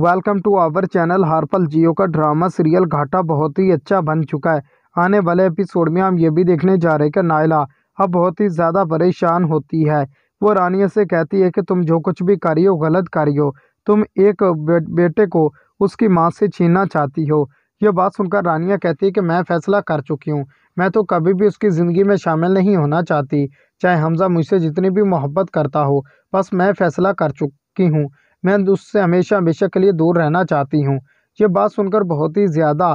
welcome to our channel Harpal Geo का drama serial घाटा बहुत ही अच्छा बन चुका है आने वाले एपिसोड में हम ये भी देखने जा रहे हैं कि नायला अब बहुत ही ज़्यादा परेशान होती है वो रानिया से कहती है कि तुम जो कुछ भी करियो गलत करियो तुम एक बे, बेटे को उसकी माँ से छीनना चाहती हो यह बात सुनकर रानिया कहती है कि मैं फैसला कर चुकी हूँ मैं तो कभी भी उसकी ज़िंदगी में शामिल नहीं होना चाहती चाहे हमजा मुझसे जितनी भी मोहब्बत करता हो बस मैं फैसला कर चुकी हूँ मैं उससे हमेशा हमेशा के लिए दूर रहना चाहती हूँ ये बात सुनकर बहुत ही ज़्यादा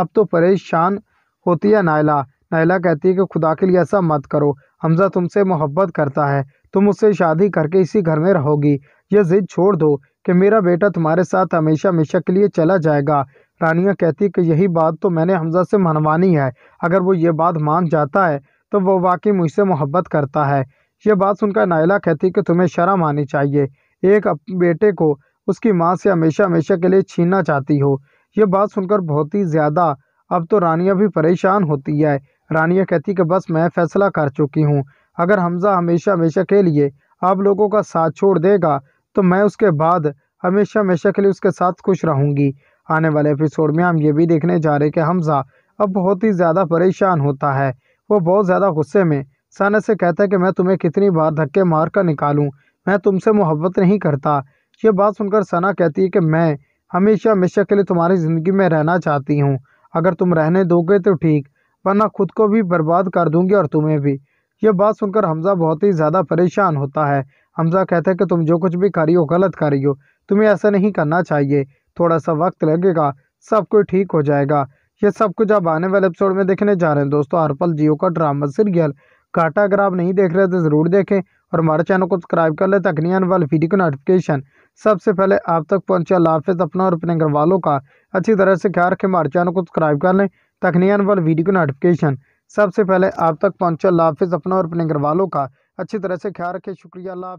अब तो परेशान होती है नायला नायला कहती है कि खुदा के लिए ऐसा मत करो हमज़ा तुमसे मोहब्बत करता है तुम उससे शादी करके इसी घर में रहोगी यह जिद छोड़ दो कि मेरा बेटा तुम्हारे साथ हमेशा हमेशा के लिए चला जाएगा रानिया कहती है कि यही बात तो मैंने हमज़ा से मनवानी है अगर वो ये बात मान जाता है तो वो वाकई मुझसे मोहब्बत करता है यह बात सुनकर नायला कहती कि तुम्हें शर्म आनी चाहिए एक बेटे को उसकी माँ से हमेशा हमेशा के लिए छीनना चाहती हो यह बात सुनकर बहुत ही ज़्यादा अब तो रानिया भी परेशान होती है रानिया कहती कि बस मैं फैसला कर चुकी हूँ अगर हमज़ा हमेशा हमेशा के लिए आप लोगों का साथ छोड़ देगा तो मैं उसके बाद हमेशा हमेशा के लिए उसके साथ खुश रहूँगी आने वाले एपिसोड में हम ये भी देखने जा रहे हैं कि हमज़ा अब बहुत ही ज़्यादा परेशान होता है वो बहुत ज़्यादा गुस्से में सना से कहता है कि मैं तुम्हें कितनी बार धक्के मार कर निकालूँ मैं तुमसे मोहब्बत नहीं करता ये बात सुनकर सना कहती है कि मैं हमेशा हमेशा के लिए तुम्हारी ज़िंदगी में रहना चाहती हूँ अगर तुम रहने दोगे तो ठीक वरना खुद को भी बर्बाद कर दूंगी और तुम्हें भी यह बात सुनकर हमज़ा बहुत ही ज़्यादा परेशान होता है हमज़ा कहता है कि तुम जो कुछ भी करी हो गलत करी हो तुम्हें ऐसा नहीं करना चाहिए थोड़ा सा वक्त लगेगा सब कुछ ठीक हो जाएगा ये सब कुछ आप आने वाले एपिसोड में देखने जा रहे हैं दोस्तों हरपल जियो का ड्रामा सीरियल घाटा अगर आप नहीं देख रहे तो ज़रूर देखें और हमारे चैनल को सब्सक्राइब कर लें तकनीन आने वाली वीडियो को नोटिफिकेशन सबसे पहले आप तक पहुँचे अल्लाह अपना और अपने घर वालों का अच्छी तरह से ख्याल रखें हमारे चैनल को सब्सक्राइब कर लें तकनीन आने वाली वीडियो को नोटिफिकेशन सबसे पहले आप तक पहुँचे अल्लाह अपना और अपने घर वालों का अच्छी तरह से ख्याल रखें शुक्रिया अल्लाह